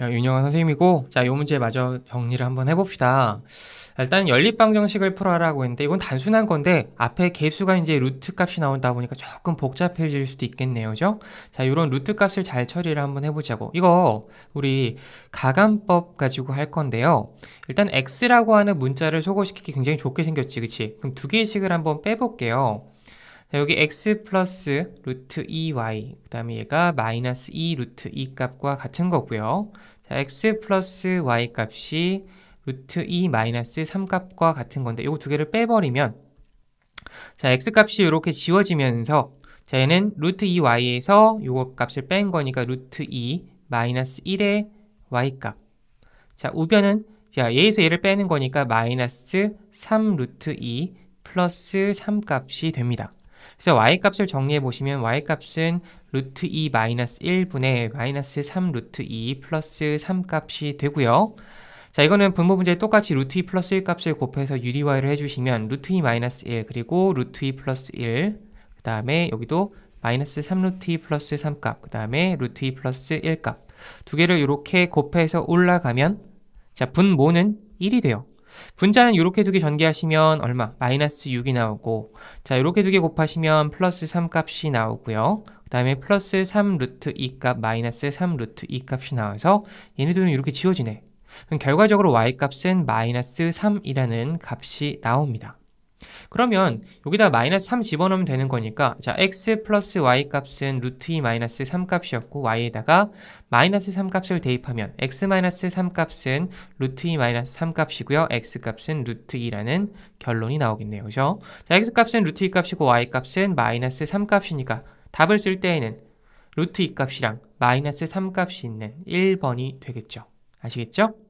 아, 윤영환 선생님이고 자이 문제 마저 정리를 한번 해봅시다. 일단 연립방 정식을 풀어라고 했는데 이건 단순한 건데 앞에 개수가 이제 루트 값이 나온다 보니까 조금 복잡해질 수도 있겠네요, 죠자 이런 루트 값을 잘 처리를 한번 해보자고. 이거 우리 가감법 가지고 할 건데요. 일단 x라고 하는 문자를 소거시키기 굉장히 좋게 생겼지, 그렇지? 그럼 두개의식을 한번 빼볼게요. 자, 여기 x 플러스 루트 2y 그 다음에 얘가 마이너스 2 루트 2 값과 같은 거고요. 자, x 플러스 y 값이 루트 2 마이너스 3 값과 같은 건데 이거 두 개를 빼버리면 자 x 값이 이렇게 지워지면서 자 얘는 루트 2y에서 요거 값을 뺀 거니까 루트 2 마이너스 1의 y 값. 자 우변은 자 얘에서 얘를 빼는 거니까 마이너스 3 루트 2 플러스 3 값이 됩니다. 그래서 y값을 정리해 보시면 y값은 루트 2 마이너스 1분의 마이너스 3 루트 2 플러스 3값이 되고요. 자 이거는 분모 문제 에 똑같이 루트 2 플러스 1 값을 곱해서 유리화를 해주시면 루트 2 마이너스 1 그리고 루트 2 플러스 1 그 다음에 여기도 마이너스 3 루트 2 플러스 3 값 그 다음에 루트 2 플러스 1 값 두 개를 이렇게 곱해서 올라가면 자 분모는 1이 돼요. 분자는 이렇게 두 개 전개하시면 얼마? 마이너스 6이 나오고 자 이렇게 두 개 곱하시면 플러스 3 값이 나오고요. 그 다음에 플러스 3 루트 2 값, 마이너스 3 루트 2 값이 나와서 얘네들은 이렇게 지워지네. 결과적으로 y 값은 마이너스 3이라는 값이 나옵니다. 그러면 여기다 마이너스 3 집어넣으면 되는 거니까 자 x 플러스 y 값은 루트 2 마이너스 3 값이었고 y에다가 마이너스 3 값을 대입하면 x 마이너스 3 값은 루트 2 마이너스 3 값이고요 x 값은 루트 2라는 결론이 나오겠네요 그죠? 자 x 값은 루트 2 값이고 y 값은 마이너스 3 값이니까 답을 쓸 때에는 루트 2 값이랑 마이너스 3 값이 있는 1번이 되겠죠 아시겠죠?